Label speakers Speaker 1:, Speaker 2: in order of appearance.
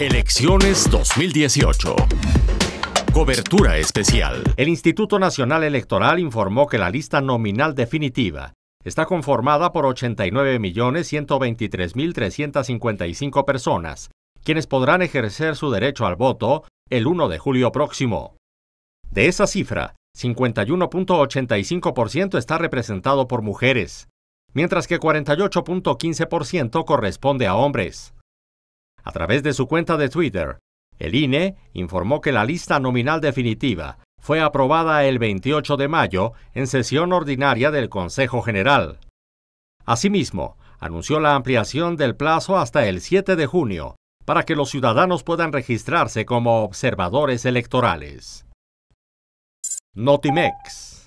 Speaker 1: Elecciones 2018. Cobertura especial. El Instituto Nacional Electoral informó que la lista nominal definitiva está conformada por 89.123.355 personas, quienes podrán ejercer su derecho al voto el 1 de julio próximo. De esa cifra, 51.85% está representado por mujeres, mientras que 48.15% corresponde a hombres. A través de su cuenta de Twitter, el INE informó que la lista nominal definitiva fue aprobada el 28 de mayo en sesión ordinaria del Consejo General. Asimismo, anunció la ampliación del plazo hasta el 7 de junio para que los ciudadanos puedan registrarse como observadores electorales. Notimex